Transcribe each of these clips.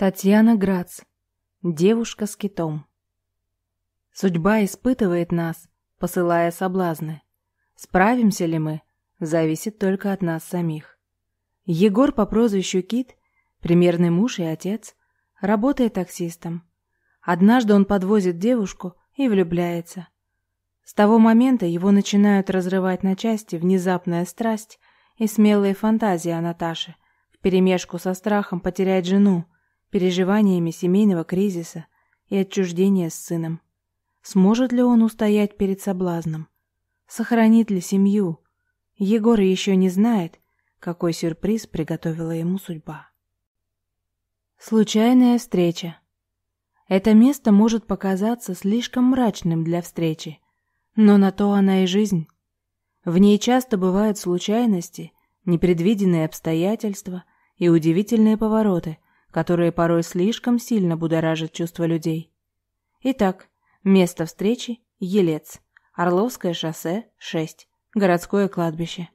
Татьяна Грац. Девушка с китом. Судьба испытывает нас, посылая соблазны. Справимся ли мы, зависит только от нас самих. Егор по прозвищу Кит, примерный муж и отец, работает таксистом. Однажды он подвозит девушку и влюбляется. С того момента его начинают разрывать на части внезапная страсть и смелые фантазии о Наташе, вперемешку со страхом потерять жену – переживаниями семейного кризиса и отчуждения с сыном. Сможет ли он устоять перед соблазном? Сохранит ли семью? Егор еще не знает, какой сюрприз приготовила ему судьба. Случайная встреча. Это место может показаться слишком мрачным для встречи, но на то она и жизнь. В ней часто бывают случайности, непредвиденные обстоятельства и удивительные повороты – которые порой слишком сильно будоражат чувства людей. Итак, место встречи – Елец, Орловское шоссе, 6, городское кладбище.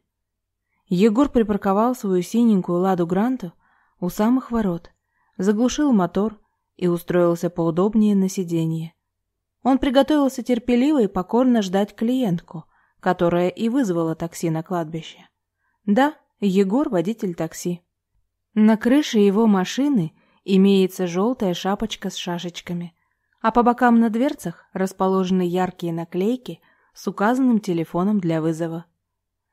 Егор припарковал свою синенькую «Ладу Гранту» у самых ворот, заглушил мотор и устроился поудобнее на сиденье. Он приготовился терпеливо и покорно ждать клиентку, которая и вызвала такси на кладбище. Да, Егор – водитель такси. На крыше его машины имеется желтая шапочка с шашечками, а по бокам на дверцах расположены яркие наклейки с указанным телефоном для вызова.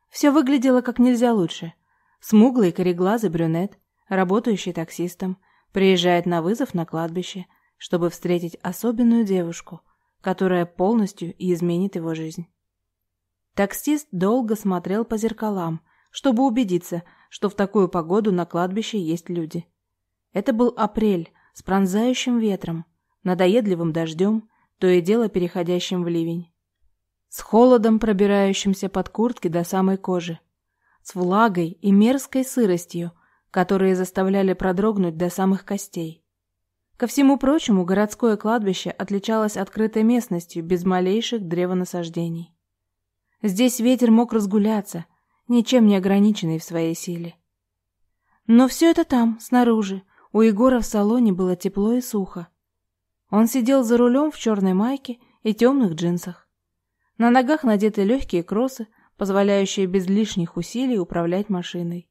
Все выглядело как нельзя лучше. Смуглый кореглазый брюнет, работающий таксистом, приезжает на вызов на кладбище, чтобы встретить особенную девушку, которая полностью изменит его жизнь. Таксист долго смотрел по зеркалам, чтобы убедиться, что в такую погоду на кладбище есть люди. Это был апрель с пронзающим ветром, надоедливым дождем, то и дело переходящим в ливень. С холодом, пробирающимся под куртки до самой кожи. С влагой и мерзкой сыростью, которые заставляли продрогнуть до самых костей. Ко всему прочему, городское кладбище отличалось открытой местностью без малейших древонасаждений. Здесь ветер мог разгуляться, ничем не ограниченный в своей силе. Но все это там, снаружи. У Егора в салоне было тепло и сухо. Он сидел за рулем в черной майке и темных джинсах. На ногах надеты легкие кроссы, позволяющие без лишних усилий управлять машиной.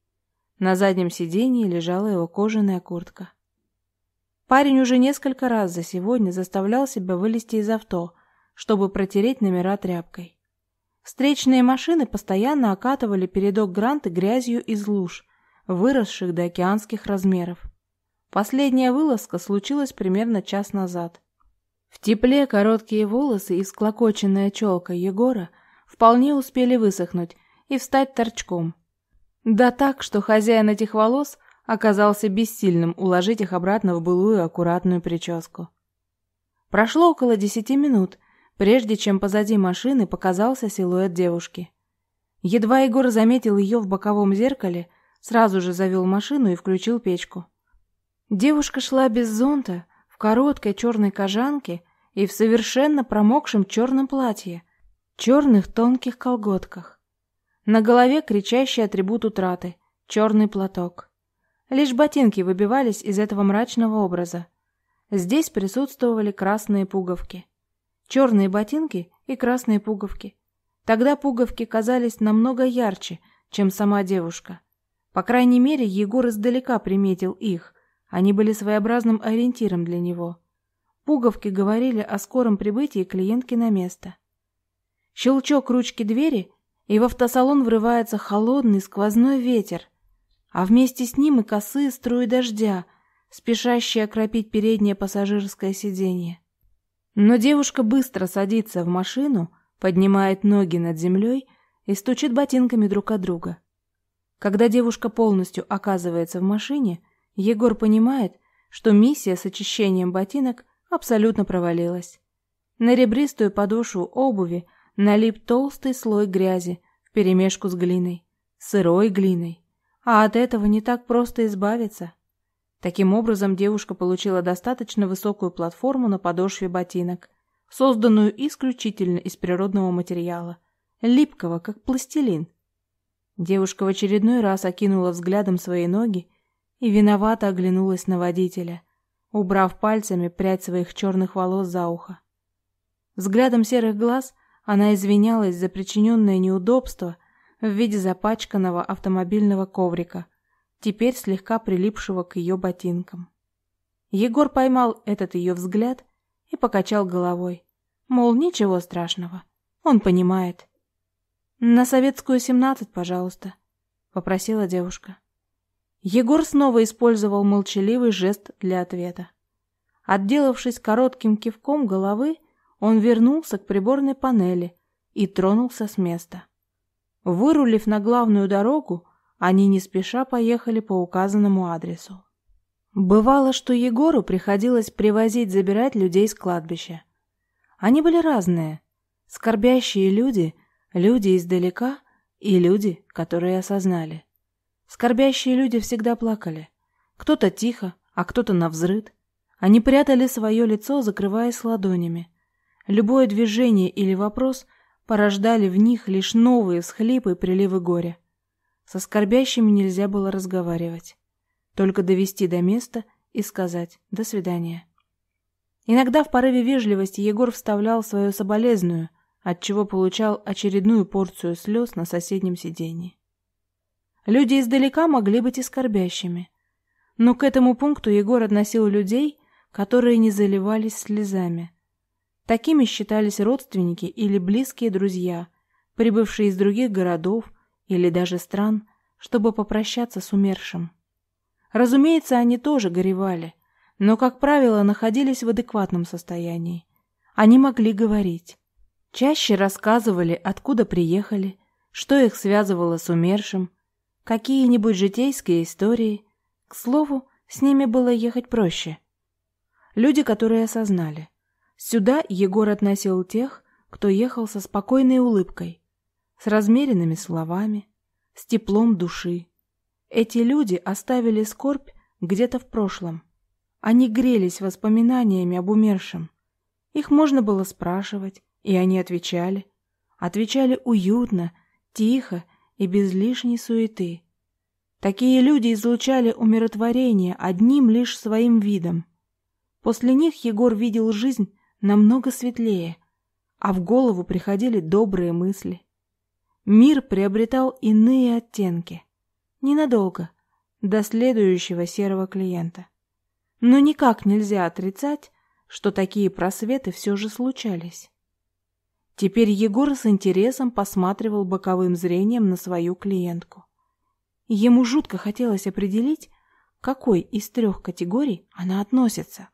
На заднем сидении лежала его кожаная куртка. Парень уже несколько раз за сегодня заставлял себя вылезти из авто, чтобы протереть номера тряпкой. Встречные машины постоянно окатывали передок Гранты грязью из луж, выросших до океанских размеров. Последняя вылазка случилась примерно час назад. В тепле короткие волосы и склокоченная челка Егора вполне успели высохнуть и встать торчком. Да так, что хозяин этих волос оказался бессильным уложить их обратно в былую аккуратную прическу. Прошло около десяти минут — прежде чем позади машины показался силуэт девушки. Едва Егор заметил ее в боковом зеркале, сразу же завел машину и включил печку. Девушка шла без зонта, в короткой черной кожанке и в совершенно промокшем черном платье, черных тонких колготках. На голове кричащий атрибут утраты – черный платок. Лишь ботинки выбивались из этого мрачного образа. Здесь присутствовали красные пуговки черные ботинки и красные пуговки. Тогда пуговки казались намного ярче, чем сама девушка. По крайней мере, Егор издалека приметил их. Они были своеобразным ориентиром для него. Пуговки говорили о скором прибытии клиентки на место. Щелчок ручки двери, и в автосалон врывается холодный сквозной ветер, а вместе с ним и косые струи дождя, спешащие окропить переднее пассажирское сиденье. Но девушка быстро садится в машину, поднимает ноги над землей и стучит ботинками друг о друга. Когда девушка полностью оказывается в машине, Егор понимает, что миссия с очищением ботинок абсолютно провалилась. На ребристую подошву обуви налип толстый слой грязи вперемешку с глиной, сырой глиной, а от этого не так просто избавиться. Таким образом, девушка получила достаточно высокую платформу на подошве ботинок, созданную исключительно из природного материала, липкого, как пластилин. Девушка в очередной раз окинула взглядом свои ноги и виновато оглянулась на водителя, убрав пальцами прядь своих черных волос за ухо. Взглядом серых глаз она извинялась за причиненное неудобство в виде запачканного автомобильного коврика, теперь слегка прилипшего к ее ботинкам. Егор поймал этот ее взгляд и покачал головой, мол, ничего страшного, он понимает. «На советскую семнадцать, пожалуйста», — попросила девушка. Егор снова использовал молчаливый жест для ответа. Отделавшись коротким кивком головы, он вернулся к приборной панели и тронулся с места. Вырулив на главную дорогу, они не спеша поехали по указанному адресу. Бывало, что Егору приходилось привозить-забирать людей с кладбища. Они были разные. Скорбящие люди, люди издалека и люди, которые осознали. Скорбящие люди всегда плакали. Кто-то тихо, а кто-то навзрыд. Они прятали свое лицо, закрываясь ладонями. Любое движение или вопрос порождали в них лишь новые всхлипы и приливы горя. Со скорбящими нельзя было разговаривать. Только довести до места и сказать «до свидания». Иногда в порыве вежливости Егор вставлял свою соболезную, отчего получал очередную порцию слез на соседнем сидении. Люди издалека могли быть и скорбящими, но к этому пункту Егор относил людей, которые не заливались слезами. Такими считались родственники или близкие друзья, прибывшие из других городов, или даже стран, чтобы попрощаться с умершим. Разумеется, они тоже горевали, но, как правило, находились в адекватном состоянии. Они могли говорить. Чаще рассказывали, откуда приехали, что их связывало с умершим, какие-нибудь житейские истории. К слову, с ними было ехать проще. Люди, которые осознали. Сюда Егор относил тех, кто ехал со спокойной улыбкой, с размеренными словами, с теплом души. Эти люди оставили скорбь где-то в прошлом. Они грелись воспоминаниями об умершем. Их можно было спрашивать, и они отвечали. Отвечали уютно, тихо и без лишней суеты. Такие люди излучали умиротворение одним лишь своим видом. После них Егор видел жизнь намного светлее, а в голову приходили добрые мысли мир приобретал иные оттенки. Ненадолго, до следующего серого клиента. Но никак нельзя отрицать, что такие просветы все же случались. Теперь Егор с интересом посматривал боковым зрением на свою клиентку. Ему жутко хотелось определить, какой из трех категорий она относится.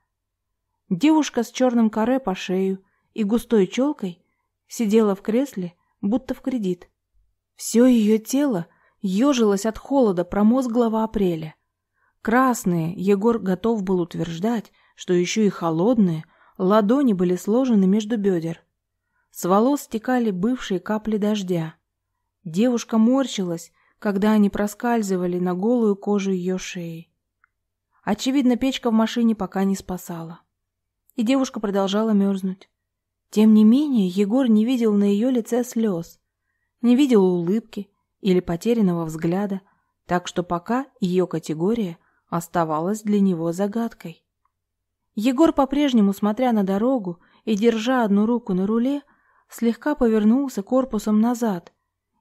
Девушка с черным каре по шею и густой челкой сидела в кресле, будто в кредит, все ее тело ежилось от холода промозглого апреля. Красные, Егор готов был утверждать, что еще и холодные, ладони были сложены между бедер. С волос стекали бывшие капли дождя. Девушка морщилась, когда они проскальзывали на голую кожу ее шеи. Очевидно, печка в машине пока не спасала. И девушка продолжала мерзнуть. Тем не менее, Егор не видел на ее лице слез не видела улыбки или потерянного взгляда, так что пока ее категория оставалась для него загадкой. Егор, по-прежнему смотря на дорогу и держа одну руку на руле, слегка повернулся корпусом назад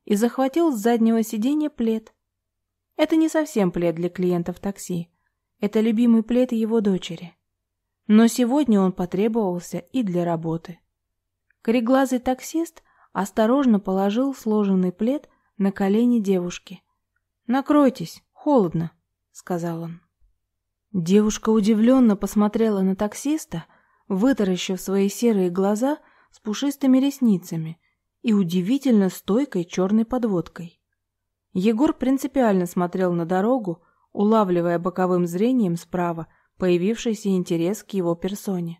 и захватил с заднего сиденья плед. Это не совсем плед для клиентов такси. Это любимый плед его дочери. Но сегодня он потребовался и для работы. Кореглазый таксист осторожно положил сложенный плед на колени девушки. «Накройтесь, холодно», — сказал он. Девушка удивленно посмотрела на таксиста, вытаращив свои серые глаза с пушистыми ресницами и удивительно стойкой черной подводкой. Егор принципиально смотрел на дорогу, улавливая боковым зрением справа появившийся интерес к его персоне.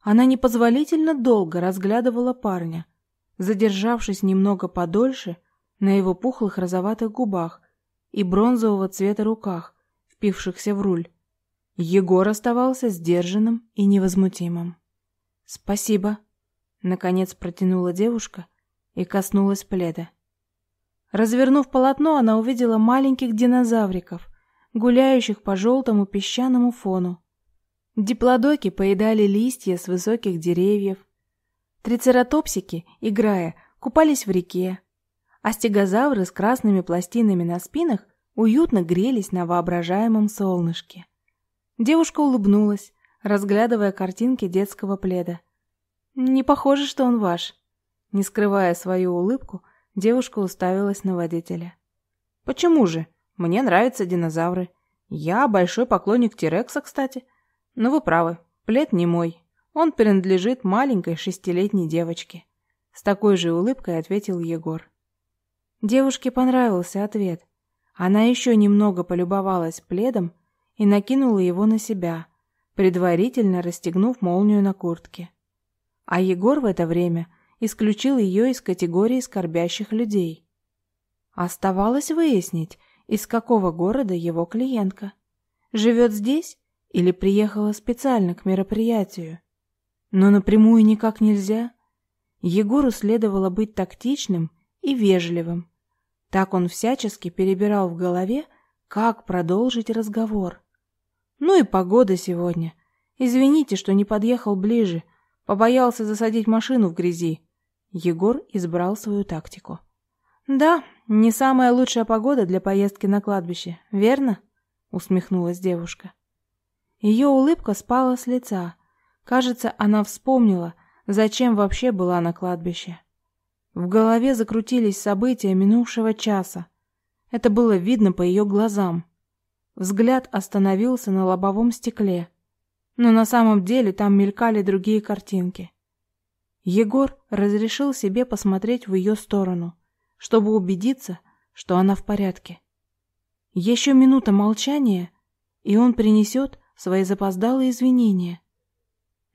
Она непозволительно долго разглядывала парня, задержавшись немного подольше на его пухлых розоватых губах и бронзового цвета руках, впившихся в руль. Егор оставался сдержанным и невозмутимым. «Спасибо», — наконец протянула девушка и коснулась пледа. Развернув полотно, она увидела маленьких динозавриков, гуляющих по желтому песчаному фону. Диплодоки поедали листья с высоких деревьев, Трицератопсики, играя, купались в реке, а стегозавры с красными пластинами на спинах уютно грелись на воображаемом солнышке. Девушка улыбнулась, разглядывая картинки детского пледа. «Не похоже, что он ваш». Не скрывая свою улыбку, девушка уставилась на водителя. «Почему же? Мне нравятся динозавры. Я большой поклонник Тирекса, кстати. Но вы правы, плед не мой». Он принадлежит маленькой шестилетней девочке. С такой же улыбкой ответил Егор. Девушке понравился ответ. Она еще немного полюбовалась пледом и накинула его на себя, предварительно расстегнув молнию на куртке. А Егор в это время исключил ее из категории скорбящих людей. Оставалось выяснить, из какого города его клиентка. Живет здесь или приехала специально к мероприятию? Но напрямую никак нельзя. Егору следовало быть тактичным и вежливым. Так он всячески перебирал в голове, как продолжить разговор. Ну и погода сегодня. Извините, что не подъехал ближе. Побоялся засадить машину в грязи. Егор избрал свою тактику. Да, не самая лучшая погода для поездки на кладбище, верно? усмехнулась девушка. Ее улыбка спала с лица, Кажется, она вспомнила, зачем вообще была на кладбище. В голове закрутились события минувшего часа. Это было видно по ее глазам. Взгляд остановился на лобовом стекле. Но на самом деле там мелькали другие картинки. Егор разрешил себе посмотреть в ее сторону, чтобы убедиться, что она в порядке. Еще минута молчания, и он принесет свои запоздалые извинения.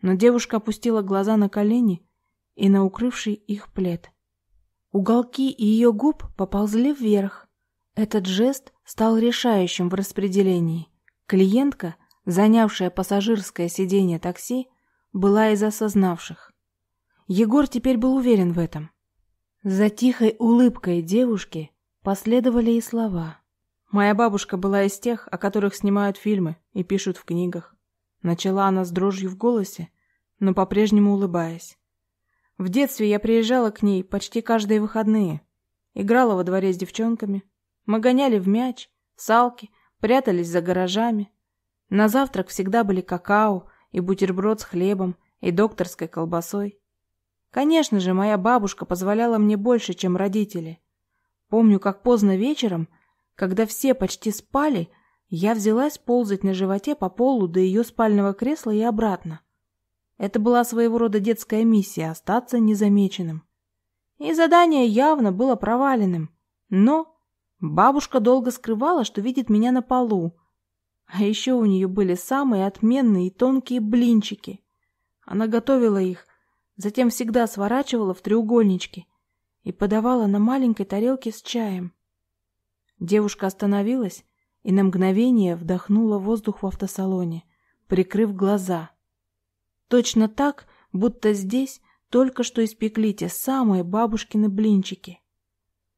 Но девушка опустила глаза на колени и на укрывший их плед. Уголки ее губ поползли вверх. Этот жест стал решающим в распределении. Клиентка, занявшая пассажирское сиденье такси, была из осознавших. Егор теперь был уверен в этом. За тихой улыбкой девушки последовали и слова. «Моя бабушка была из тех, о которых снимают фильмы и пишут в книгах. Начала она с дрожью в голосе, но по-прежнему улыбаясь. В детстве я приезжала к ней почти каждые выходные. Играла во дворе с девчонками. Мы гоняли в мяч, салки, прятались за гаражами. На завтрак всегда были какао и бутерброд с хлебом и докторской колбасой. Конечно же, моя бабушка позволяла мне больше, чем родители. Помню, как поздно вечером, когда все почти спали, я взялась ползать на животе по полу до ее спального кресла и обратно. Это была своего рода детская миссия – остаться незамеченным. И задание явно было проваленным. Но бабушка долго скрывала, что видит меня на полу. А еще у нее были самые отменные и тонкие блинчики. Она готовила их, затем всегда сворачивала в треугольнички и подавала на маленькой тарелке с чаем. Девушка остановилась и на мгновение вдохнула воздух в автосалоне, прикрыв глаза. Точно так, будто здесь только что испекли те самые бабушкины блинчики.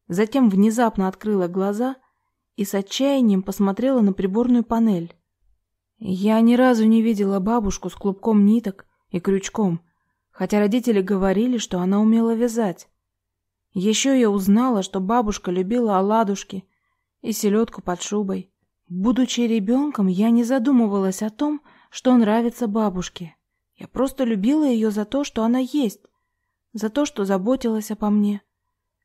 Затем внезапно открыла глаза и с отчаянием посмотрела на приборную панель. Я ни разу не видела бабушку с клубком ниток и крючком, хотя родители говорили, что она умела вязать. Еще я узнала, что бабушка любила оладушки и селедку под шубой. Будучи ребенком, я не задумывалась о том, что нравится бабушке. Я просто любила ее за то, что она есть, за то, что заботилась обо мне.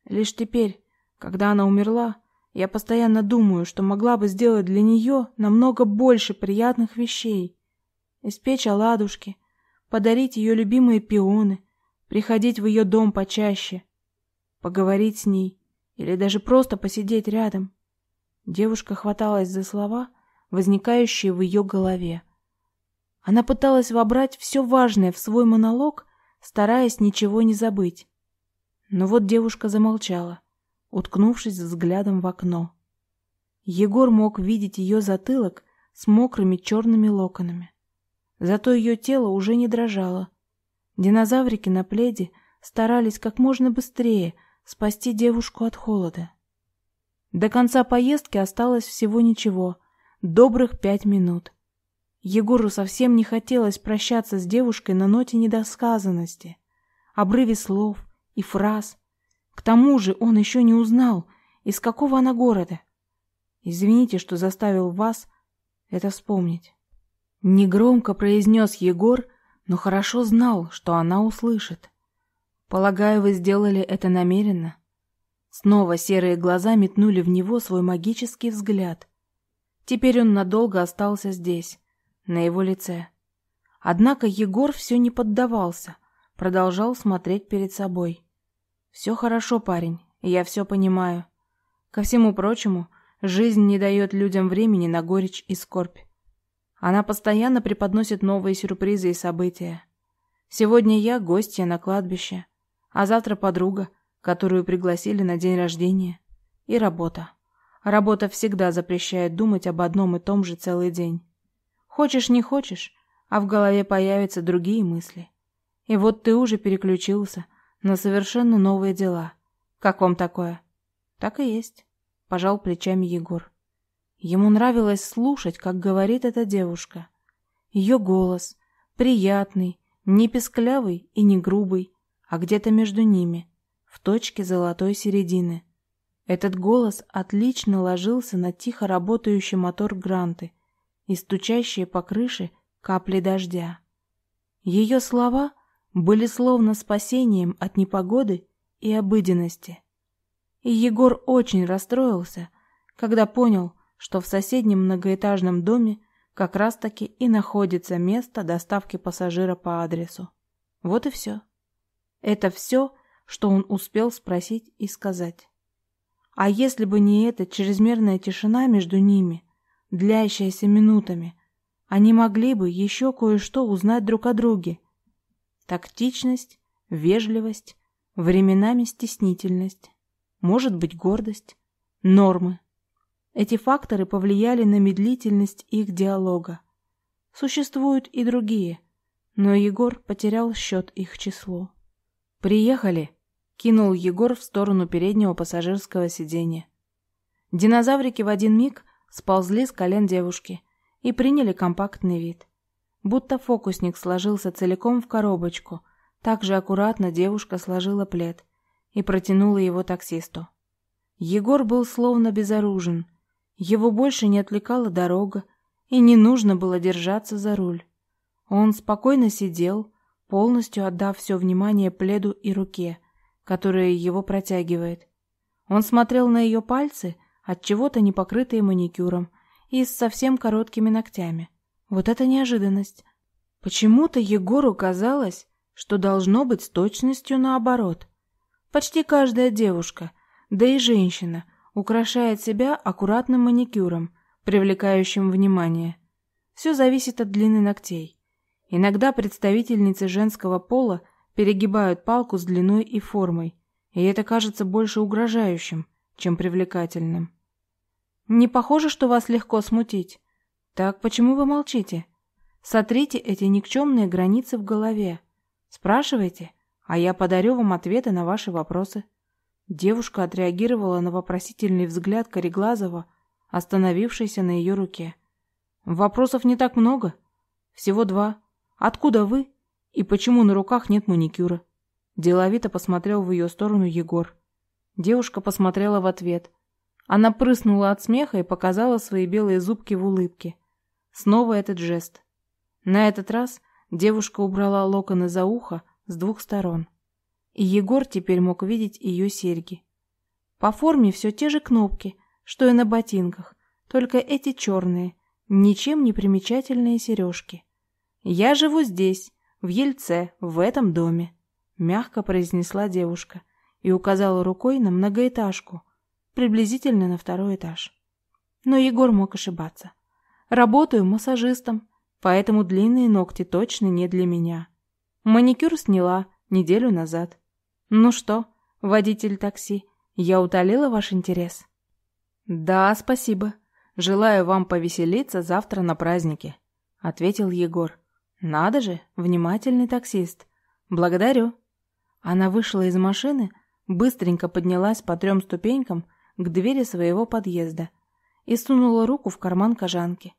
Лишь теперь, когда она умерла, я постоянно думаю, что могла бы сделать для нее намного больше приятных вещей. Испечь оладушки, подарить ее любимые пионы, приходить в ее дом почаще, поговорить с ней или даже просто посидеть рядом. Девушка хваталась за слова, возникающие в ее голове. Она пыталась вобрать все важное в свой монолог, стараясь ничего не забыть. Но вот девушка замолчала, уткнувшись взглядом в окно. Егор мог видеть ее затылок с мокрыми черными локонами. Зато ее тело уже не дрожало. Динозаврики на пледе старались как можно быстрее спасти девушку от холода. До конца поездки осталось всего ничего, добрых пять минут. Егору совсем не хотелось прощаться с девушкой на ноте недосказанности, обрыве слов и фраз. К тому же он еще не узнал, из какого она города. Извините, что заставил вас это вспомнить. Негромко произнес Егор, но хорошо знал, что она услышит. Полагаю, вы сделали это намеренно. Снова серые глаза метнули в него свой магический взгляд. Теперь он надолго остался здесь, на его лице. Однако Егор все не поддавался, продолжал смотреть перед собой. «Все хорошо, парень, я все понимаю. Ко всему прочему, жизнь не дает людям времени на горечь и скорбь. Она постоянно преподносит новые сюрпризы и события. Сегодня я гостья на кладбище, а завтра подруга — которую пригласили на день рождения, и работа. Работа всегда запрещает думать об одном и том же целый день. Хочешь, не хочешь, а в голове появятся другие мысли. И вот ты уже переключился на совершенно новые дела. Как вам такое? Так и есть, пожал плечами Егор. Ему нравилось слушать, как говорит эта девушка. Ее голос приятный, не песклявый и не грубый, а где-то между ними, в точке золотой середины. Этот голос отлично ложился на тихо работающий мотор Гранты и стучащие по крыше капли дождя. Ее слова были словно спасением от непогоды и обыденности. И Егор очень расстроился, когда понял, что в соседнем многоэтажном доме как раз-таки и находится место доставки пассажира по адресу. Вот и все. Это все – что он успел спросить и сказать. А если бы не эта чрезмерная тишина между ними, длящаяся минутами, они могли бы еще кое-что узнать друг о друге. Тактичность, вежливость, временами стеснительность, может быть, гордость, нормы. Эти факторы повлияли на медлительность их диалога. Существуют и другие, но Егор потерял счет их число. «Приехали!» кинул Егор в сторону переднего пассажирского сиденья. Динозаврики в один миг сползли с колен девушки и приняли компактный вид. Будто фокусник сложился целиком в коробочку. Так же аккуратно девушка сложила плед и протянула его таксисту. Егор был словно безоружен. Его больше не отвлекала дорога, и не нужно было держаться за руль. Он спокойно сидел, полностью отдав все внимание пледу и руке, которые его протягивает. Он смотрел на ее пальцы, от чего-то не покрытые маникюром и с совсем короткими ногтями. Вот это неожиданность. Почему-то Егору казалось, что должно быть с точностью наоборот. Почти каждая девушка, да и женщина, украшает себя аккуратным маникюром, привлекающим внимание. Все зависит от длины ногтей. Иногда представительницы женского пола перегибают палку с длиной и формой, и это кажется больше угрожающим, чем привлекательным. «Не похоже, что вас легко смутить. Так почему вы молчите? Сотрите эти никчемные границы в голове. Спрашивайте, а я подарю вам ответы на ваши вопросы». Девушка отреагировала на вопросительный взгляд Кореглазова, остановившийся на ее руке. «Вопросов не так много. Всего два. Откуда вы и почему на руках нет маникюра? Деловито посмотрел в ее сторону Егор. Девушка посмотрела в ответ. Она прыснула от смеха и показала свои белые зубки в улыбке. Снова этот жест. На этот раз девушка убрала локоны за ухо с двух сторон. И Егор теперь мог видеть ее серьги. По форме все те же кнопки, что и на ботинках, только эти черные, ничем не примечательные сережки. «Я живу здесь», в Ельце, в этом доме», — мягко произнесла девушка и указала рукой на многоэтажку, приблизительно на второй этаж. Но Егор мог ошибаться. «Работаю массажистом, поэтому длинные ногти точно не для меня. Маникюр сняла неделю назад. Ну что, водитель такси, я утолила ваш интерес?» «Да, спасибо. Желаю вам повеселиться завтра на празднике», — ответил Егор «Надо же, внимательный таксист. Благодарю». Она вышла из машины, быстренько поднялась по трем ступенькам к двери своего подъезда и сунула руку в карман кожанки.